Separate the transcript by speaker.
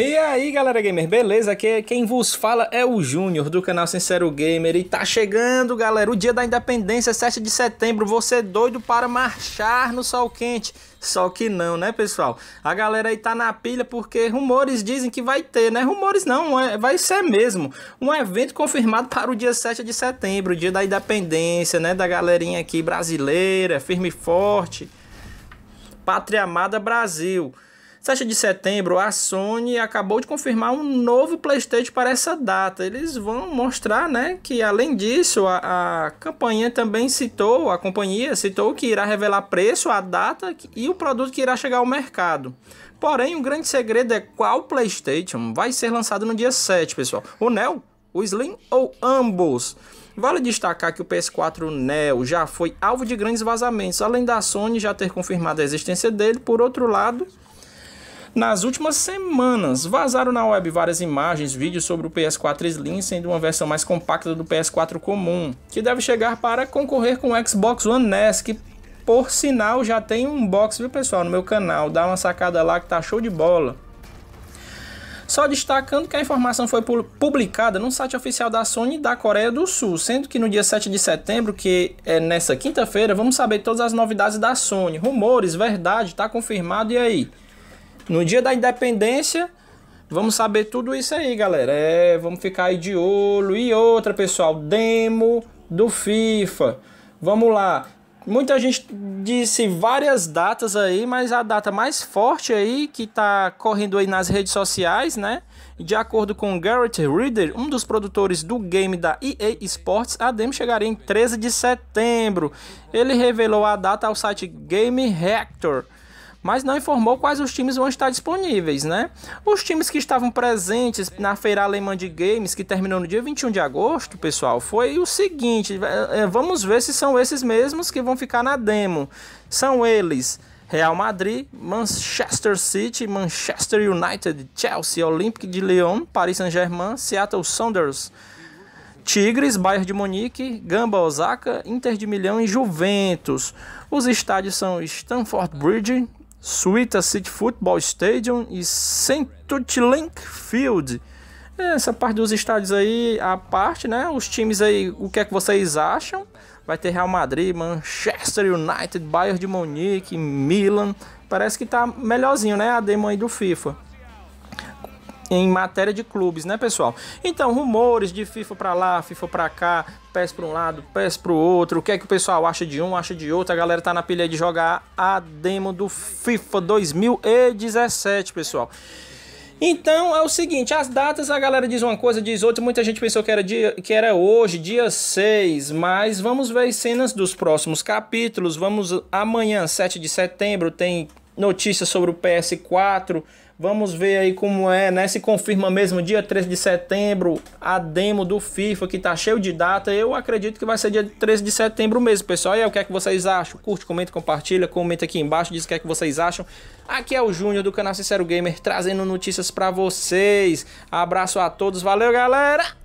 Speaker 1: E aí galera gamer, beleza? Aqui é quem vos fala é o Júnior do canal Sincero Gamer E tá chegando galera, o dia da independência, 7 de setembro Você é doido para marchar no sol quente Só que não, né pessoal? A galera aí tá na pilha porque rumores dizem que vai ter, né? Rumores não, é, vai ser mesmo Um evento confirmado para o dia 7 de setembro, dia da independência, né? Da galerinha aqui brasileira, firme e forte Pátria amada Brasil 7 de setembro, a Sony acabou de confirmar um novo PlayStation para essa data. Eles vão mostrar, né, que além disso, a, a campanha também citou, a companhia citou que irá revelar preço, a data e o produto que irá chegar ao mercado. Porém, o um grande segredo é qual PlayStation vai ser lançado no dia 7, pessoal. O Neo, o Slim ou ambos? Vale destacar que o PS4 Neo já foi alvo de grandes vazamentos, além da Sony já ter confirmado a existência dele. Por outro lado, nas últimas semanas, vazaram na web várias imagens, vídeos sobre o PS4 Slim sendo uma versão mais compacta do PS4 comum, que deve chegar para concorrer com o Xbox One S, que por sinal já tem um box, viu pessoal, no meu canal, dá uma sacada lá que tá show de bola. Só destacando que a informação foi publicada no site oficial da Sony da Coreia do Sul, sendo que no dia 7 de setembro, que é nessa quinta-feira, vamos saber todas as novidades da Sony. Rumores, verdade, tá confirmado e aí? No dia da independência, vamos saber tudo isso aí, galera. É, vamos ficar aí de olho. E outra, pessoal, demo do FIFA. Vamos lá. Muita gente disse várias datas aí, mas a data mais forte aí que tá correndo aí nas redes sociais, né? De acordo com Garrett Reader, um dos produtores do game da EA Sports, a demo chegaria em 13 de setembro. Ele revelou a data ao site Game Reactor mas não informou quais os times vão estar disponíveis, né? Os times que estavam presentes na feira alemã de games, que terminou no dia 21 de agosto, pessoal, foi o seguinte: é, é, vamos ver se são esses mesmos que vão ficar na demo. São eles. Real Madrid, Manchester City, Manchester United, Chelsea, Olympique de Lyon, Paris Saint-Germain, Seattle Sounders, Tigres, Bayern de Munique, Gamba Osaka, Inter de Milhão e Juventus. Os estádios são Stamford Bridge, Suita City Football Stadium e Centutlink Field. É, essa parte dos estádios aí, a parte, né? Os times aí, o que é que vocês acham? Vai ter Real Madrid, Manchester United, Bayern de Munique, Milan. Parece que tá melhorzinho, né? A demo aí do FIFA em matéria de clubes, né, pessoal? Então, rumores de FIFA para lá, FIFA para cá, pés para um lado, pés para o outro. O que é que o pessoal acha de um, acha de outro? A galera tá na pilha de jogar a demo do FIFA 2017, pessoal. Então é o seguinte, as datas a galera diz uma coisa, diz outra, muita gente pensou que era, dia, que era hoje, dia 6, mas vamos ver cenas dos próximos capítulos. Vamos amanhã, 7 de setembro, tem notícias sobre o PS4. Vamos ver aí como é, né? Se confirma mesmo dia 13 de setembro a demo do FIFA que tá cheio de data. Eu acredito que vai ser dia 13 de setembro mesmo, pessoal. E aí, o que é que vocês acham? Curte, comenta, compartilha, comenta aqui embaixo, diz o que é que vocês acham. Aqui é o Júnior do canal Sincero Gamer trazendo notícias para vocês. Abraço a todos, valeu, galera.